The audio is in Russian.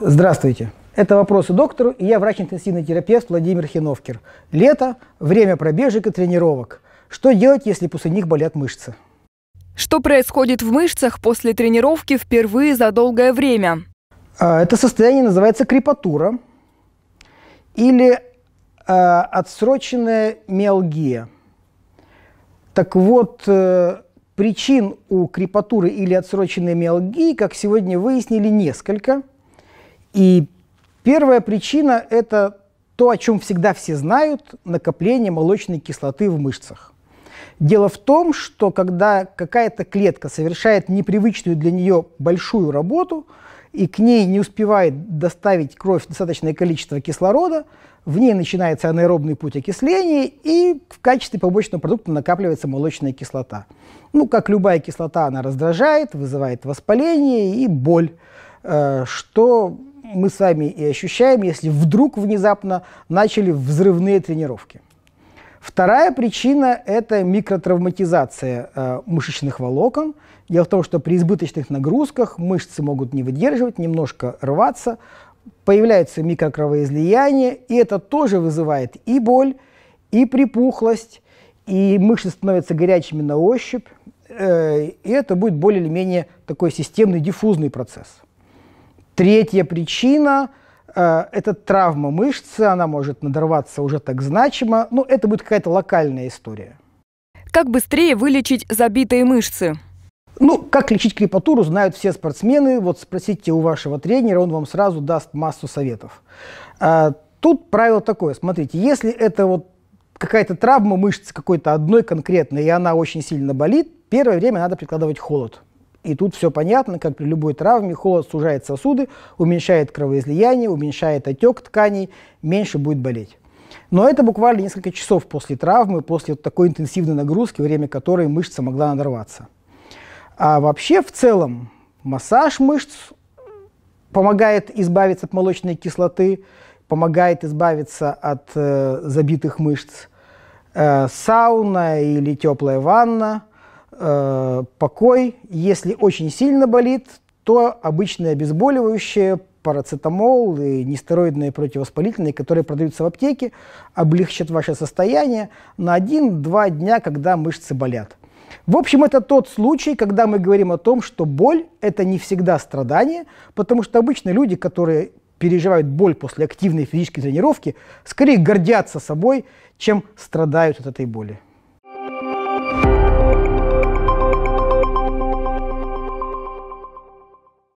Здравствуйте. Это вопросы доктору, и я врач-интенсивный терапевт Владимир Хиновкер. Лето, время пробежек и тренировок. Что делать, если после них болят мышцы? Что происходит в мышцах после тренировки впервые за долгое время? А, это состояние называется крепатура или э, отсроченная миалгия. Так вот, э, причин у крепатуры или отсроченной миалгии, как сегодня выяснили, несколько – и первая причина – это то, о чем всегда все знают – накопление молочной кислоты в мышцах. Дело в том, что когда какая-то клетка совершает непривычную для нее большую работу, и к ней не успевает доставить кровь достаточное количество кислорода, в ней начинается анаэробный путь окисления, и в качестве побочного продукта накапливается молочная кислота. Ну, как любая кислота, она раздражает, вызывает воспаление и боль, э, что мы сами и ощущаем, если вдруг внезапно начали взрывные тренировки. Вторая причина – это микротравматизация э, мышечных волокон. Дело в том, что при избыточных нагрузках мышцы могут не выдерживать, немножко рваться, появляется микрокровоизлияние, и это тоже вызывает и боль, и припухлость, и мышцы становятся горячими на ощупь, э, и это будет более или менее такой системный диффузный процесс. Третья причина э, – это травма мышцы, она может надорваться уже так значимо, но ну, это будет какая-то локальная история. Как быстрее вылечить забитые мышцы? Ну, как лечить крепатуру, знают все спортсмены. Вот спросите у вашего тренера, он вам сразу даст массу советов. А, тут правило такое, смотрите, если это вот какая-то травма мышцы какой-то одной конкретной, и она очень сильно болит, первое время надо прикладывать холод. И тут все понятно, как при любой травме, холод сужает сосуды, уменьшает кровоизлияние, уменьшает отек тканей, меньше будет болеть. Но это буквально несколько часов после травмы, после такой интенсивной нагрузки, время которой мышца могла надорваться. А вообще, в целом, массаж мышц помогает избавиться от молочной кислоты, помогает избавиться от э, забитых мышц. Э, сауна или теплая ванна – Э, покой. Если очень сильно болит, то обычные обезболивающие, парацетамол и нестероидные противовоспалительные, которые продаются в аптеке, облегчат ваше состояние на 1-2 дня, когда мышцы болят. В общем, это тот случай, когда мы говорим о том, что боль – это не всегда страдание, потому что обычно люди, которые переживают боль после активной физической тренировки, скорее гордятся собой, чем страдают от этой боли.